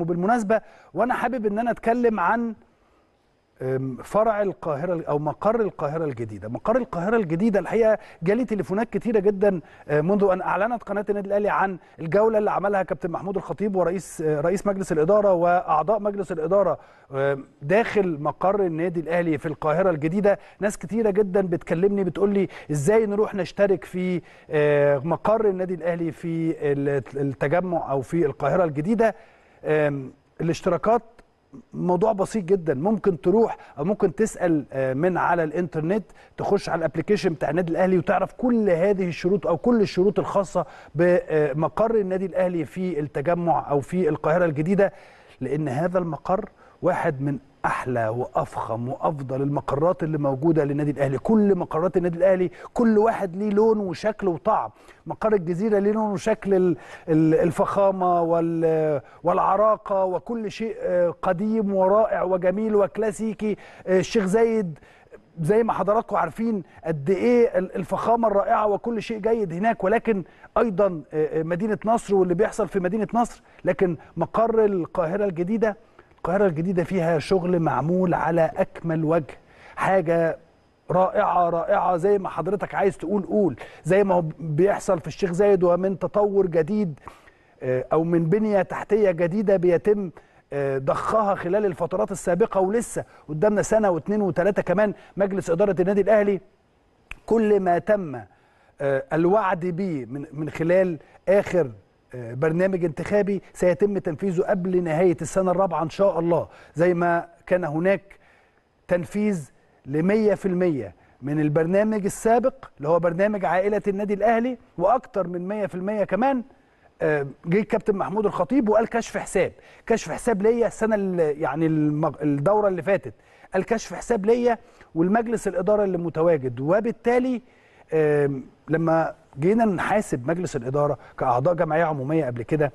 وبالمناسبه وانا حابب ان انا اتكلم عن فرع القاهرة أو مقر القاهرة الجديدة مقر القاهرة الجديدة الحقيقة جالي تليفونات كتيرة جدا أه، منذ أن أعلنت قناة النادي الأهلي عن الجولة اللي عملها كابتن محمود الخطيب ورئيس أه، رئيس مجلس الإدارة وأعضاء مجلس الإدارة أه، داخل مقر النادي الأهلي في القاهرة الجديدة ناس كتيرة جدا بتكلمني بتقول لي إزاي نروح نشترك في مقر النادي الأهلي في التجمع أو في القاهرة الجديدة الاشتراكات موضوع بسيط جدا ممكن تروح او ممكن تسال آه، من على الانترنت تخش على الابلكيشن بتاع النادي الاهلي وتعرف كل هذه الشروط او كل الشروط الخاصه بمقر آه، النادي الاهلي في التجمع او في القاهره الجديده لان هذا المقر واحد من احلى وافخم وافضل المقرات اللي موجوده للنادي الاهلي كل مقرات النادي الاهلي كل واحد ليه لون وشكل وطعم مقر الجزيره ليه لون وشكل الفخامه والعراقه وكل شيء آه، قديم ورائع وجميل وكلاسيكي آه، الشيخ زايد زي ما حضراتكم عارفين قد ايه الفخامه الرائعه وكل شيء جيد هناك ولكن ايضا آه، مدينه نصر واللي بيحصل في مدينه نصر لكن مقر القاهره الجديده القاهرة الجديدة فيها شغل معمول على أكمل وجه حاجة رائعة رائعة زي ما حضرتك عايز تقول قول زي ما هو بيحصل في الشيخ زايد ومن تطور جديد آه، أو من بنية تحتية جديدة بيتم آه، ضخها خلال الفترات السابقة ولسه قدامنا سنة واثنين وثلاثة كمان مجلس إدارة النادي الأهلي كل ما تم آه، الوعد به من خلال آخر آه، برنامج انتخابي سيتم تنفيذه قبل نهاية السنة الرابعة إن شاء الله زي ما كان هناك تنفيذ لمية في المية من البرنامج السابق اللي هو برنامج عائلة النادي الأهلي وأكتر من مية في المية كمان آه، جه الكابتن محمود الخطيب وقال كشف حساب كشف حساب ليا السنة يعني الدورة اللي فاتت قال كشف حساب ليا والمجلس الإدارة اللي متواجد وبالتالي لما جينا نحاسب مجلس الاداره كاعضاء جمعيه عموميه قبل كده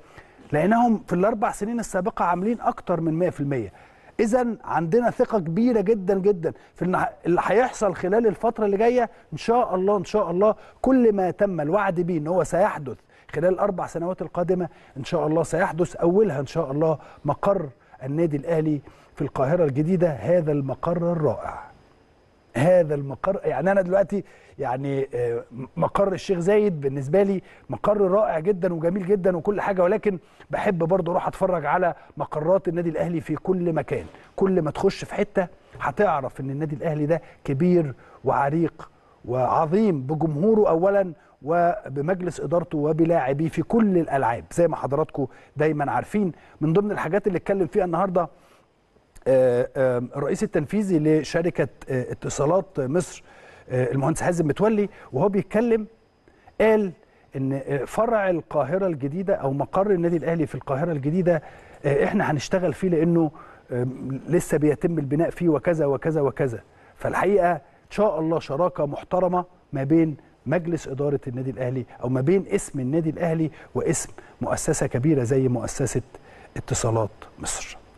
لانهم في الاربع سنين السابقه عاملين اكتر من 100% اذا عندنا ثقه كبيره جدا جدا في اللي هيحصل خلال الفتره اللي جايه ان شاء الله ان شاء الله كل ما تم الوعد به ان هو سيحدث خلال الاربع سنوات القادمه ان شاء الله سيحدث اولها ان شاء الله مقر النادي الاهلي في القاهره الجديده هذا المقر الرائع هذا المقر يعني انا دلوقتي يعني آه، مقر الشيخ زايد بالنسبه لي مقر رائع جدا وجميل جدا وكل حاجه ولكن بحب برضه اروح اتفرج على مقرات النادي الاهلي في كل مكان كل ما تخش في حته هتعرف ان النادي الاهلي ده كبير وعريق وعظيم بجمهوره اولا وبمجلس ادارته وبلاعبيه في كل الالعاب زي ما حضراتكم دايما عارفين من ضمن الحاجات اللي اتكلم فيها النهارده الرئيس آه، التنفيذي لشركه آه، اتصالات مصر آه، المهندس حازم متولي وهو بيتكلم قال ان فرع القاهره الجديده او مقر النادي الاهلي في القاهره الجديده احنا هنشتغل فيه لانه لسه بيتم البناء فيه وكذا وكذا وكذا فالحقيقه ان شاء الله شراكه محترمه ما بين مجلس اداره النادي الاهلي او ما بين اسم النادي الاهلي واسم مؤسسه كبيره زي مؤسسه اتصالات مصر